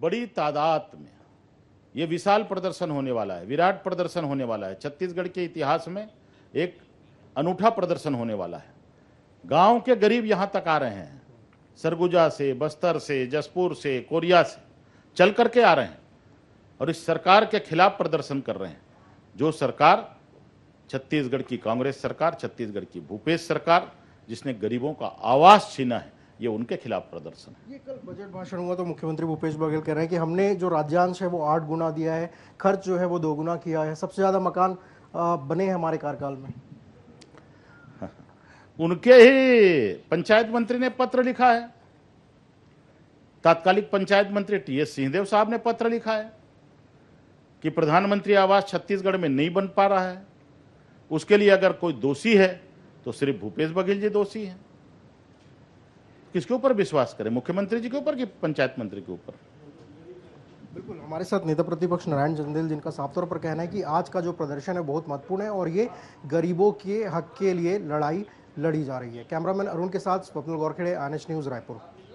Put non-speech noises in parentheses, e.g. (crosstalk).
बड़ी तादाद में ये विशाल प्रदर्शन होने वाला है विराट प्रदर्शन होने वाला है छत्तीसगढ़ के इतिहास में एक अनूठा प्रदर्शन होने वाला है गांव के गरीब यहाँ तक आ रहे हैं सरगुजा से बस्तर से जसपुर से कोरिया से चल करके आ रहे हैं और इस सरकार के खिलाफ प्रदर्शन कर रहे हैं जो सरकार छत्तीसगढ़ की कांग्रेस सरकार छत्तीसगढ़ की भूपेश सरकार जिसने गरीबों का आवास छीना है ये उनके खिलाफ प्रदर्शन है ये कल बजट भाषण हुआ तो मुख्यमंत्री भूपेश बघेल कह रहे हैं कि हमने जो राज्यांश है वो आठ गुना दिया है खर्च जो है वो दो गुना किया है सबसे ज़्यादा मकान बने हैं हमारे कार्यकाल में (laughs) उनके ही पंचायत मंत्री ने पत्र लिखा है तात्कालिक पंचायत मंत्री टी एस सिंहदेव साहब ने पत्र लिखा है कि प्रधानमंत्री आवास छत्तीसगढ़ में नहीं बन पा रहा है उसके लिए अगर कोई दोषी है तो सिर्फ भूपेश बघेल जी दोषी हैं किसके ऊपर विश्वास करें मुख्यमंत्री जी के ऊपर कि पंचायत मंत्री के ऊपर बिल्कुल हमारे साथ नेता प्रतिपक्ष नारायण चंदेल जिनका साफ तौर पर कहना है कि आज का जो प्रदर्शन है बहुत महत्वपूर्ण है और ये गरीबों के हक के लिए लड़ाई लड़ी जा रही है कैमरामैन अरुण के साथ स्वप्निल गौरखेड़े आनएस न्यूज़ रायपुर